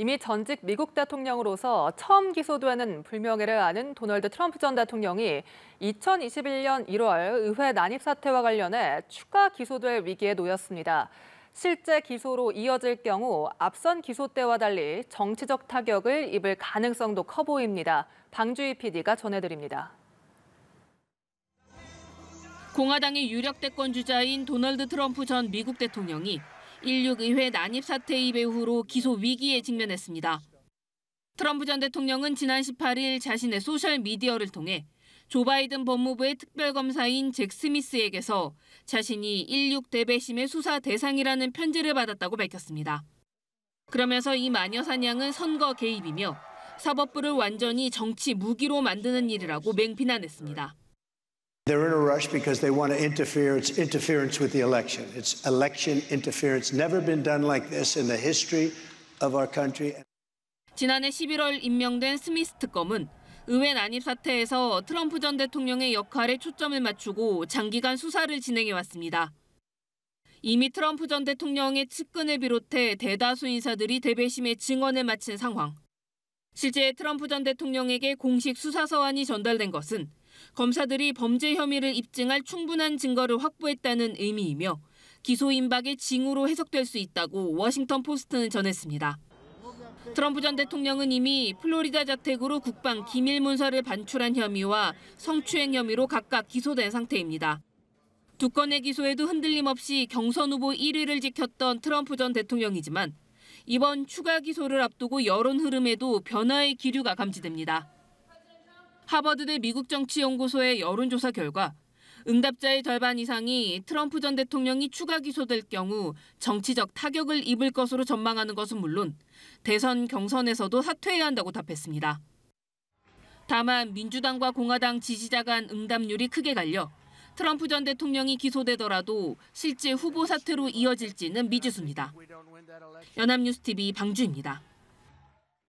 이미 전직 미국 대통령으로서 처음 기소되는 불명예를 아는 도널드 트럼프 전 대통령이 2021년 1월 의회 난입 사태와 관련해 추가 기소될 위기에 놓였습니다. 실제 기소로 이어질 경우 앞선 기소 때와 달리 정치적 타격을 입을 가능성도 커 보입니다. 방주희 PD가 전해드립니다. 공화당의 유력 대권 주자인 도널드 트럼프 전 미국 대통령이 16의회 난입 사태 이배후로 기소 위기에 직면했습니다. 트럼프 전 대통령은 지난 18일 자신의 소셜미디어를 통해 조 바이든 법무부의 특별검사인 잭 스미스에게서 자신이 16 대배심의 수사 대상이라는 편지를 받았다고 밝혔습니다. 그러면서 이 마녀 사냥은 선거 개입이며 사법부를 완전히 정치 무기로 만드는 일이라고 맹비난했습니다. They're in a rush because they want to interfere. It's interference with the election. It's election interference. Never been done like this in the history of our country. 지난해 11월 임명된 스미스 특검은 의회 난입 사태에서 트럼프 전 대통령의 역할에 초점을 맞추고 장기간 수사를 진행해 왔습니다. 이미 트럼프 전 대통령의 측근을 비롯해 대다수 인사들이 대배심에 증언을 마친 상황. 실제 트럼프 전 대통령에게 공식 수사 서한이 전달된 것은 검사들이 범죄 혐의를 입증할 충분한 증거를 확보했다는 의미이며 기소 임박의 징후로 해석될 수 있다고 워싱턴 포스트는 전했습니다. 트럼프 전 대통령은 이미 플로리다 자택으로 국방 기밀 문서를 반출한 혐의와 성추행 혐의로 각각 기소된 상태입니다. 두 건의 기소에도 흔들림 없이 경선 후보 1위를 지켰던 트럼프 전 대통령이지만 이번 추가 기소를 앞두고 여론 흐름에도 변화의 기류가 감지됩니다. 하버드대 미국 정치연구소의 여론조사 결과 응답자의 절반 이상이 트럼프 전 대통령이 추가 기소될 경우 정치적 타격을 입을 것으로 전망하는 것은 물론 대선 경선에서도 사퇴해야 한다고 답했습니다. 다만 민주당과 공화당 지지자 간 응답률이 크게 갈려 트럼프 전 대통령이 기소되더라도 실제 후보 사태로 이어질지는 미지수입니다. 연합뉴스TV 방주입니다.